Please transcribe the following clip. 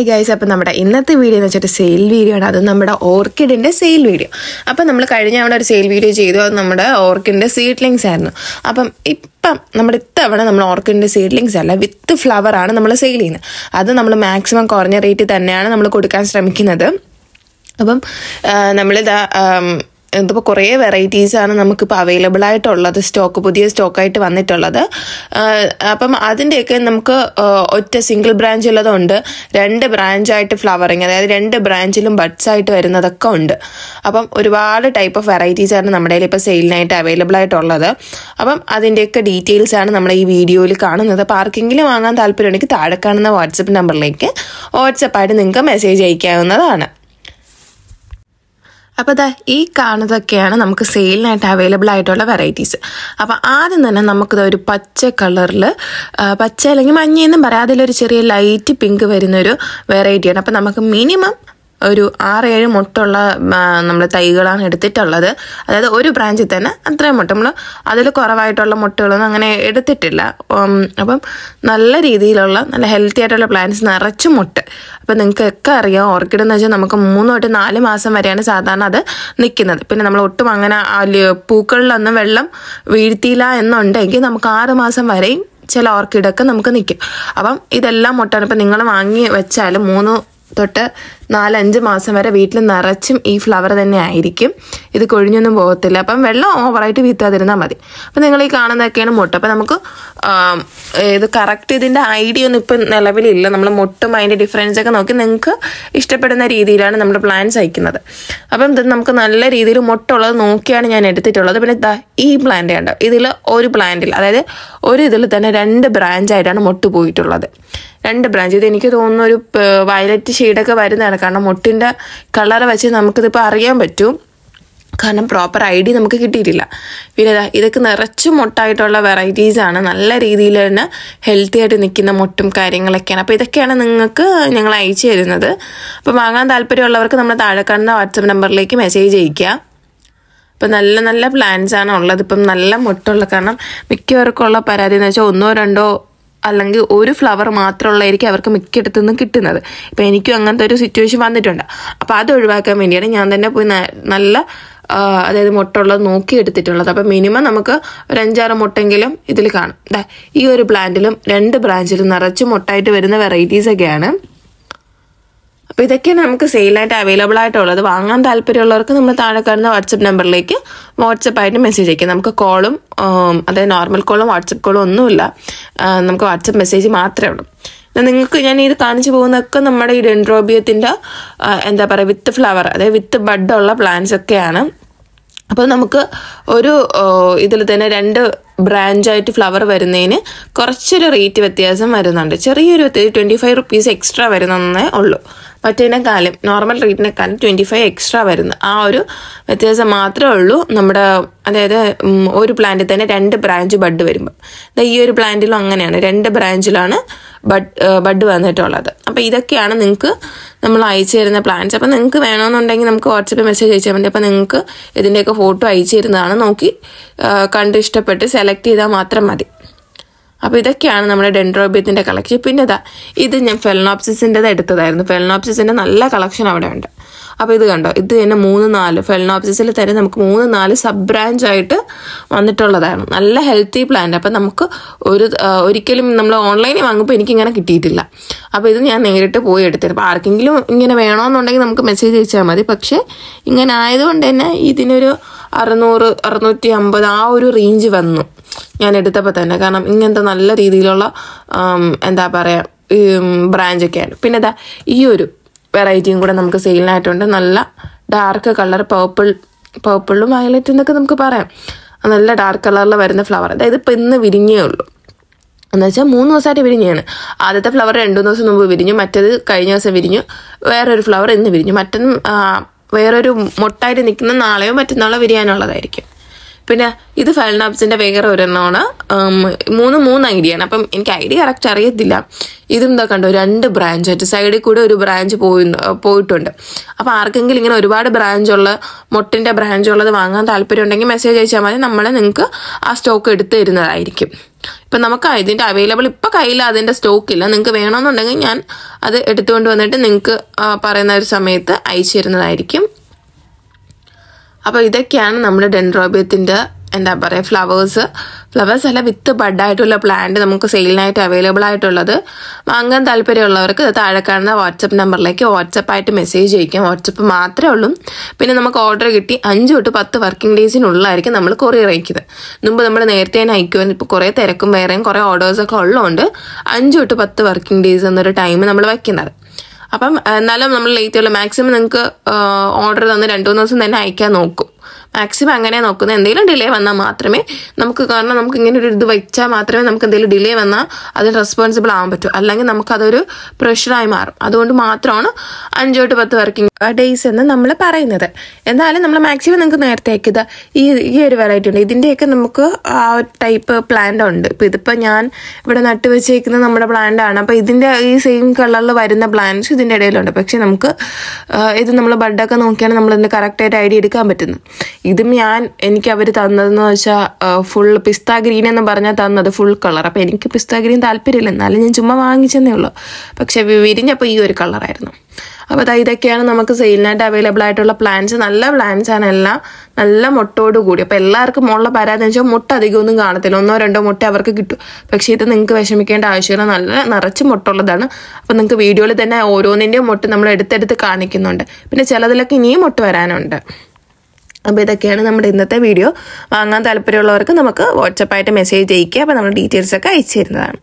hi guys അപ്പം നമ്മുടെ ഇന്നത്തെ വീഡിയോ എന്ന് വെച്ചിട്ട് സെയിൽ വീഡിയോ ആണ് അത് നമ്മുടെ ഓർക്കിഡിൻ്റെ സെയിൽ വീഡിയോ അപ്പം നമ്മൾ കഴിഞ്ഞ അവിടെ ഒരു സെയിൽ വീഡിയോ ചെയ്തു അത് നമ്മുടെ ഓർക്കിഡിൻ്റെ സീഡ്ലിങ്സ് ആയിരുന്നു അപ്പം ഇപ്പം നമ്മുടെ ഇത്തവണ നമ്മൾ ഓർക്കിഡിൻ്റെ സീഡ്ലിങ്സ് അല്ല വിത്ത് ഫ്ലവർ ആണ് നമ്മൾ സെയിൽ ചെയ്യുന്നത് അത് നമ്മൾ മാക്സിമം കുറഞ്ഞ റേറ്റിൽ തന്നെയാണ് നമ്മൾ കൊടുക്കാൻ ശ്രമിക്കുന്നത് അപ്പം നമ്മളിതാ ഇതിപ്പോൾ കുറേ വെറൈറ്റീസാണ് നമുക്കിപ്പോൾ അവൈലബിൾ ആയിട്ടുള്ളത് സ്റ്റോക്ക് പുതിയ സ്റ്റോക്കായിട്ട് വന്നിട്ടുള്ളത് അപ്പം അതിൻ്റെയൊക്കെ നമുക്ക് ഒറ്റ സിംഗിൾ ബ്രാഞ്ച് ഉള്ളതുണ്ട് രണ്ട് ബ്രാഞ്ചായിട്ട് ഫ്ലവറിങ് അതായത് രണ്ട് ബ്രാഞ്ചിലും ബഡ്സ് ആയിട്ട് വരുന്നതൊക്കെ ഉണ്ട് അപ്പം ഒരുപാട് ടൈപ്പ് ഓഫ് വെറൈറ്റീസാണ് നമ്മുടെ കയ്യിൽ ഇപ്പോൾ സെയിലിനായിട്ട് അവൈലബിൾ ആയിട്ടുള്ളത് അപ്പം അതിൻ്റെയൊക്കെ ഡീറ്റെയിൽസ് ആണ് നമ്മൾ ഈ വീഡിയോയിൽ കാണുന്നത് ആർക്കെങ്കിലും വാങ്ങാൻ താല്പര്യമുണ്ടെങ്കിൽ താഴെ കാണുന്ന വാട്സപ്പ് നമ്പറിലേക്ക് വാട്സപ്പായിട്ട് നിങ്ങൾക്ക് മെസ്സേജ് അയക്കാവുന്നതാണ് അപ്പോൾ ദാ ഈ കാണുന്നതൊക്കെയാണ് നമുക്ക് സെയിലിനായിട്ട് അവൈലബിൾ ആയിട്ടുള്ള വെറൈറ്റീസ് അപ്പോൾ ആദ്യം തന്നെ നമുക്കിത് ഒരു പച്ച കളറിൽ പച്ച അല്ലെങ്കിൽ മഞ്ഞയെന്നും എന്നും പറയാം അതിലൊരു ചെറിയ ലൈറ്റ് പിങ്ക് വരുന്നൊരു വെറൈറ്റിയാണ് അപ്പോൾ നമുക്ക് മിനിമം ഒരു ആറേഴ് മുട്ടുള്ള നമ്മൾ തൈകളാണ് എടുത്തിട്ടുള്ളത് അതായത് ഒരു ബ്രാഞ്ചിൽ തന്നെ അത്രയും മുട്ട നമ്മൾ അതിൽ കുറവായിട്ടുള്ള മുട്ടകളൊന്നും അങ്ങനെ എടുത്തിട്ടില്ല അപ്പം നല്ല രീതിയിലുള്ള നല്ല ഹെൽത്തി ആയിട്ടുള്ള പ്ലാന്റ്സ് നിറച്ച് മുട്ട അപ്പം നിങ്ങൾക്കൊക്കെ അറിയാം ഓർക്കിഡ് എന്ന് വെച്ചാൽ നമുക്ക് മൂന്ന് തൊട്ട് നാല് മാസം വരെയാണ് സാധാരണ അത് നിൽക്കുന്നത് പിന്നെ നമ്മൾ ഒട്ടും അങ്ങനെ പൂക്കളിലൊന്നും വെള്ളം വീഴ്ത്തിയില്ല എന്നുണ്ടെങ്കിൽ നമുക്ക് ആറ് മാസം വരെയും ചില ഓർക്കിഡൊക്കെ നമുക്ക് നിൽക്കും അപ്പം ഇതെല്ലാം മുട്ടാണ് ഇപ്പം നിങ്ങൾ വാങ്ങി വെച്ചാൽ മൂന്ന് തൊട്ട് നാലഞ്ച് മാസം വരെ വീട്ടിൽ നിറച്ചും ഈ ഫ്ലവർ തന്നെ ആയിരിക്കും ഇത് കൊഴിഞ്ഞൊന്നും പോകത്തില്ല അപ്പം വെള്ളം ഓവറായിട്ട് വീത്താതിരുന്നാൽ മതി അപ്പം നിങ്ങൾ ഈ കാണുന്നതൊക്കെയാണ് മുട്ട അപ്പം നമുക്ക് ഇത് കറക്റ്റ് ഇതിൻ്റെ ഐഡിയ ഒന്നും ഇപ്പം നിലവിലില്ല നമ്മൾ മുട്ടും അതിൻ്റെ ഡിഫറൻസ് ഒക്കെ നോക്കി നിങ്ങൾക്ക് ഇഷ്ടപ്പെടുന്ന രീതിയിലാണ് നമ്മൾ പ്ലാൻസ് അയക്കുന്നത് അപ്പം ഇത് നമുക്ക് നല്ല രീതിയിൽ മുട്ടുള്ളത് നോക്കിയാണ് ഞാൻ എടുത്തിട്ടുള്ളത് പിന്നെ ഇതാ ഈ പ്ലാന്റ് കണ്ടോ ഇതിൽ ഒരു പ്ലാന്റിൽ അതായത് ഒരു ഇതിൽ തന്നെ രണ്ട് ബ്രാഞ്ചായിട്ടാണ് മുട്ട് പോയിട്ടുള്ളത് രണ്ട് ബ്രാഞ്ച് ഇത് എനിക്ക് തോന്നുന്നു ഒരു വയലറ്റ് ഷെയ്ഡൊക്കെ വരുന്ന കാരണം മുട്ടിൻ്റെ കളർ വെച്ച് നമുക്കിതിപ്പോൾ അറിയാൻ പറ്റും കാരണം പ്രോപ്പർ ഐ ഡി നമുക്ക് കിട്ടിയിട്ടില്ല പിന്നെ ഇതൊക്കെ നിറച്ച് മുട്ടായിട്ടുള്ള വെറൈറ്റീസാണ് നല്ല രീതിയിൽ തന്നെ ഹെൽത്തി ആയിട്ട് നിൽക്കുന്ന മുട്ടും കാര്യങ്ങളൊക്കെയാണ് അപ്പോൾ ഇതൊക്കെയാണ് നിങ്ങൾക്ക് ഞങ്ങൾ അയച്ചു തരുന്നത് അപ്പോൾ വാങ്ങാൻ താല്പര്യമുള്ളവർക്ക് നമ്മൾ താഴെ കാണുന്ന വാട്സപ്പ് നമ്പറിലേക്ക് മെസ്സേജ് അയക്കുക അപ്പോൾ നല്ല നല്ല പ്ലാൻസാണ് ഉള്ളത് ഇപ്പം നല്ല മുട്ടുള്ള കാരണം മിക്കവർക്കുള്ള പരാതി എന്ന് വെച്ചാൽ ഒന്നോ രണ്ടോ അല്ലെങ്കിൽ ഒരു ഫ്ലവർ മാത്രമുള്ളതായിരിക്കും അവർക്ക് മിക്കയിടത്തു നിന്നും കിട്ടുന്നത് ഇപ്പം എനിക്കും അങ്ങനത്തെ ഒരു സിറ്റുവേഷൻ വന്നിട്ടുണ്ട് അപ്പോൾ അത് ഒഴിവാക്കാൻ വേണ്ടിയാണ് ഞാൻ തന്നെ പോയി നല്ല അതായത് മുട്ട ഉള്ളത് നോക്കി എടുത്തിട്ടുള്ളത് അപ്പം മിനിമം നമുക്ക് ഒരു അഞ്ചാറ് മുട്ടെങ്കിലും ഇതിൽ കാണും ഈ ഒരു പ്ലാന്റിലും രണ്ട് ബ്രാഞ്ചിലും നിറച്ച് മുട്ടായിട്ട് വരുന്ന വെറൈറ്റീസൊക്കെയാണ് അപ്പോൾ ഇതൊക്കെ നമുക്ക് സെയിലായിട്ട് അവൈലബിൾ ആയിട്ടുള്ളത് വാങ്ങാൻ താല്പര്യമുള്ളവർക്ക് നമ്മൾ താഴെ കാണുന്ന വാട്സപ്പ് നമ്പറിലേക്ക് വാട്സപ്പായിട്ട് മെസ്സേജ് അയക്കും നമുക്ക് കോളും അതായത് നോർമൽ കോളും വാട്സപ്പ് കോളും ഒന്നുമില്ല നമുക്ക് വാട്സപ്പ് മെസ്സേജ് മാത്രമേ ഉള്ളൂ നിങ്ങൾക്ക് ഞാൻ ഇത് കാണിച്ചു പോകുന്നതൊക്കെ നമ്മുടെ ഈ ഡെൻഡ്രോബിയത്തിൻ്റെ എന്താ പറയുക വിത്ത് ഫ്ലവർ അതായത് വിത്ത് ബഡുള്ള പ്ലാന്റ്സ് ഒക്കെയാണ് അപ്പോൾ നമുക്ക് ഒരു ഇതിൽ തന്നെ രണ്ട് ബ്രാഞ്ചായിട്ട് ഫ്ലവർ വരുന്നതിന് കുറച്ചൊരു റേറ്റ് വ്യത്യാസം വരുന്നുണ്ട് ചെറിയൊരു ട്വൻറ്റി ഫൈവ് റുപ്പീസ് എക്സ്ട്രാ വരുന്നതെന്നേ ഉള്ളൂ മറ്റേതിനെക്കാളും നോർമൽ റേറ്റിനെക്കാളും ട്വൻറ്റി ഫൈവ് എക്സ്ട്രാ വരുന്നത് ആ ഒരു വ്യത്യാസം മാത്രമേ ഉള്ളൂ നമ്മുടെ അതായത് ഒരു പ്ലാന്റിൽ തന്നെ രണ്ട് ബ്രാഞ്ച് ബഡ് വരുമ്പോൾ ഈ ഒരു പ്ലാന്റിലും അങ്ങനെയാണ് രണ്ട് ബ്രാഞ്ചിലാണ് ബഡ് ബഡ് വന്നിട്ടുള്ളത് അപ്പോൾ ഇതൊക്കെയാണ് നിങ്ങൾക്ക് നമ്മൾ അയച്ചു തരുന്ന പ്ലാന്റ്സ് അപ്പോൾ നിങ്ങൾക്ക് വേണമെന്നുണ്ടെങ്കിൽ നമുക്ക് വാട്സപ്പിൽ മെസ്സേജ് അയച്ചാൽ മതി അപ്പോൾ നിങ്ങൾക്ക് ഇതിൻ്റെയൊക്കെ ഫോട്ടോ അയച്ചു തരുന്നതാണ് നോക്കി കണ്ട് ഇഷ്ടപ്പെട്ട് സെലക്ട് ചെയ്താൽ മാത്രം മതി അപ്പോൾ ഇതൊക്കെയാണ് നമ്മുടെ ഡെൻഡ്രോബിയത്തിൻ്റെ കളക്ഷൻ പിന്നെ ഇതാ ഇത് ഞാൻ ഫെലനോപ്സിസിൻ്റെത് എടുത്തതായിരുന്നു ഫെൽനോപ്സിൻ്റെ നല്ല കളക്ഷൻ അവിടെ ഉണ്ട് അപ്പോൾ ഇത് കണ്ടോ ഇത് തന്നെ മൂന്ന് നാല് ഫെൽനോപ്സിൽ തന്നെ നമുക്ക് മൂന്ന് നാല് സബ് ബ്രാഞ്ച് ആയിട്ട് വന്നിട്ടുള്ളതാണ് നല്ല ഹെൽത്തി പ്ലാന്റ് അപ്പം നമുക്ക് ഒരു ഒരിക്കലും നമ്മൾ ഓൺലൈനിൽ വാങ്ങുമ്പോൾ എനിക്കിങ്ങനെ കിട്ടിയിട്ടില്ല അപ്പോൾ ഇത് ഞാൻ നേരിട്ട് പോയി എടുത്തിരുന്നു അപ്പോൾ ആർക്കെങ്കിലും ഇങ്ങനെ വേണമെന്നുണ്ടെങ്കിൽ നമുക്ക് മെസ്സേജ് അയച്ചാൽ മതി പക്ഷേ ഇങ്ങനെ ആയതുകൊണ്ട് തന്നെ ഇതിനൊരു അറുന്നൂറ് അറുന്നൂറ്റി അമ്പത് ആ ഒരു റേഞ്ച് വന്നു ഞാൻ എടുത്തപ്പോൾ തന്നെ കാരണം ഇങ്ങനത്തെ നല്ല രീതിയിലുള്ള എന്താ പറയുക ബ്രാഞ്ചൊക്കെയാണ് പിന്നെ ഇതാ ഈ ഒരു വെറൈറ്റിയും കൂടെ നമുക്ക് സെയിലിനായിട്ടുണ്ട് നല്ല ഡാർക്ക് കളർ പേർപ്പിൾ പേർപ്പിളും വയലറ്റ് എന്നൊക്കെ നമുക്ക് പറയാം നല്ല ഡാർക്ക് കളറിൽ വരുന്ന ഫ്ലവർ അതായത് ഇപ്പം ഇന്ന് വിരിഞ്ഞേ ഉള്ളൂ എന്ന് വെച്ചാൽ മൂന്ന് ദിവസമായിട്ട് വിരിഞ്ഞാണ് ആദ്യത്തെ ഫ്ലവർ രണ്ടു ദിവസം മുമ്പ് വിരിഞ്ഞു മറ്റേത് കഴിഞ്ഞ ദിവസം വിരിഞ്ഞു വേറൊരു ഫ്ലവർ ഇന്ന് വിരിഞ്ഞു മറ്റൊന്നും വേറൊരു മൊട്ടായിട്ട് നിൽക്കുന്ന നാളെയോ മറ്റന്നാളോ വിരിയാനുള്ളതായിരിക്കും പിന്നെ ഇത് ഫെൽനാപ്സിന്റെ വേറെ ഒരെണ്ണമാണ് മൂന്ന് മൂന്ന് ഐഡിയ ആണ് അപ്പം എനിക്ക് ഐഡിയ കറക്റ്റ് അറിയത്തില്ല ഇതും ഇതാ കണ്ടോ രണ്ട് ബ്രാഞ്ച് ആയിട്ട് സൈഡിൽ കൂടെ ഒരു ബ്രാഞ്ച് പോയി പോയിട്ടുണ്ട് അപ്പോൾ ആർക്കെങ്കിലും ഇങ്ങനെ ഒരുപാട് ബ്രാഞ്ചുള്ള മുട്ടിൻ്റെ ബ്രാഞ്ചുള്ളത് വാങ്ങാൻ താല്പര്യം ഉണ്ടെങ്കിൽ മെസ്സേജ് അയച്ചാൽ മതി നമ്മൾ നിങ്ങൾക്ക് ആ സ്റ്റോക്ക് എടുത്തു തരുന്നതായിരിക്കും ഇപ്പം നമുക്ക് ഇതിൻ്റെ അവൈലബിൾ ഇപ്പോൾ കയ്യിൽ അതിൻ്റെ സ്റ്റോക്ക് ഇല്ല നിങ്ങൾക്ക് വേണമെന്നുണ്ടെങ്കിൽ ഞാൻ അത് എടുത്തുകൊണ്ട് വന്നിട്ട് നിങ്ങൾക്ക് പറയുന്ന ഒരു സമയത്ത് അയച്ചു തരുന്നതായിരിക്കും അപ്പോൾ ഇതൊക്കെയാണ് നമ്മുടെ ഡെൻഡ്രോബിയത്തിൻ്റെ എന്താ പറയുക ഫ്ലവേഴ്സ് ഫ്ലവേഴ്സ് അല്ല വിത്ത് ബഡായിട്ടുള്ള പ്ലാന്റ് നമുക്ക് സെയിലിനായിട്ട് അവൈലബിൾ ആയിട്ടുള്ളത് വാങ്ങാൻ താല്പര്യമുള്ളവർക്ക് താഴെ കാണുന്ന വാട്സപ്പ് നമ്പറിലേക്ക് വാട്സപ്പായിട്ട് മെസ്സേജ് അയക്കാം വാട്സപ്പ് മാത്രമേ ഉള്ളൂ പിന്നെ നമുക്ക് ഓർഡർ കിട്ടി അഞ്ച് തൊട്ട് പത്ത് വർക്കിംഗ് ഡേയ്സിനുള്ളിലായിരിക്കും നമ്മൾ കൊറിയർ അയക്കുന്നത് മുമ്പ് നമ്മൾ നേരത്തെ തന്നെ അയക്കുമായിരുന്നു ഇപ്പോൾ കുറേ തിരക്കും വേറെയും കുറേ ഓർഡേഴ്സൊക്കെ ഉള്ളതുകൊണ്ട് അഞ്ച് തൊട്ട് പത്ത് വർക്കിംഗ് ഡേയ്സ് എന്നൊരു ടൈം നമ്മൾ വയ്ക്കുന്നത് അപ്പം എന്നാലും നമ്മൾ ലേറ്റ് ഉള്ള മാക്സിമം നിങ്ങൾക്ക് ഓർഡർ തന്ന് രണ്ടു മൂന്ന് ദിവസം തന്നെ അയക്കാൻ നോക്കും മാക്സിമം അങ്ങനെ നോക്കുന്നത് എന്തെങ്കിലും ഡിലേ വന്നാൽ മാത്രമേ നമുക്ക് കാരണം നമുക്ക് ഇങ്ങനെ ഒരു ഇത് വെച്ചാൽ മാത്രമേ നമുക്ക് എന്തെങ്കിലും ഡിലേ വന്നാൽ അതിന് റെസ്പോൺസിബിൾ ആവാൻ പറ്റൂ അല്ലെങ്കിൽ നമുക്കതൊരു പ്രഷറായി മാറും അതുകൊണ്ട് മാത്രമാണ് അഞ്ചോട്ട് പത്ത് വർക്കിംഗ് ഡേയ്സ് എന്ന് നമ്മൾ പറയുന്നത് എന്നാലും നമ്മൾ മാക്സിമം നിങ്ങൾക്ക് നേരത്തെ ഇത് ഈ ഈ ഒരു വെറൈറ്റി ഉണ്ട് ഇതിൻ്റെയൊക്കെ നമുക്ക് ആ ഒരു ടൈപ്പ് പ്ലാന്റ് ഉണ്ട് ഇപ്പം ഇതിപ്പോൾ ഞാൻ ഇവിടെ നട്ട് നമ്മുടെ പ്ലാന്റ് ആണ് അപ്പോൾ ഇതിൻ്റെ ഈ സെയിം കളറിൽ വരുന്ന പ്ലാന്റ്സ് ഇതിൻ്റെ ഇടയിലുണ്ട് പക്ഷേ നമുക്ക് ഇത് നമ്മൾ ബഡൊക്കെ നോക്കിയാണ് നമ്മൾ കറക്റ്റായിട്ട് ഐഡിയ എടുക്കാൻ പറ്റുന്നത് ഇതും ഞാൻ എനിക്ക് അവർ തന്നതെന്ന് വെച്ചാൽ ഫുൾ പിസ്ത ഗ്രീൻ എന്ന് പറഞ്ഞാൽ തന്നത് ഫുൾ കളർ അപ്പോൾ എനിക്ക് പിസ്ത ഗ്രീൻ താല്പര്യമില്ല എന്നാലും ഞാൻ ചുമ്മാ വാങ്ങിച്ചെന്നേ ഉള്ളൂ പക്ഷേ വിരിഞ്ഞപ്പോൾ ഈ ഒരു കളറായിരുന്നു അപ്പോൾ അതാ ഇതൊക്കെയാണ് നമുക്ക് സെയിലിനായിട്ട് അവൈലബിൾ ആയിട്ടുള്ള പ്ലാൻസ് നല്ല പ്ലാൻസ് ആണ് എല്ലാം നല്ല മുട്ടോട് കൂടി അപ്പോൾ എല്ലാവർക്കും ഉള്ള പരാതി വെച്ചാൽ മുട്ട അധികമൊന്നും കാണത്തില്ല ഒന്നോ രണ്ടോ മുട്ട അവർക്ക് കിട്ടും പക്ഷേ ഇത് നിങ്ങൾക്ക് വിഷമിക്കേണ്ട ആവശ്യമില്ല നല്ല നിറച്ച് മുട്ടുള്ളതാണ് അപ്പോൾ നിങ്ങൾക്ക് വീഡിയോയിൽ തന്നെ ഓരോന്നിൻ്റെയും മുട്ട നമ്മൾ എടുത്തെടുത്ത് കാണിക്കുന്നുണ്ട് പിന്നെ ചിലതിലൊക്കെ ഇനിയും മുട്ട വരാനുണ്ട് അപ്പോൾ ഇതൊക്കെയാണ് നമ്മുടെ ഇന്നത്തെ വീഡിയോ വാങ്ങാൻ താല്പര്യമുള്ളവർക്ക് നമുക്ക് വാട്സപ്പായിട്ട് മെസ്സേജ് അയക്കുക അപ്പോൾ നമ്മുടെ ഡീറ്റെയിൽസൊക്കെ അയച്ചു തരുന്നതാണ്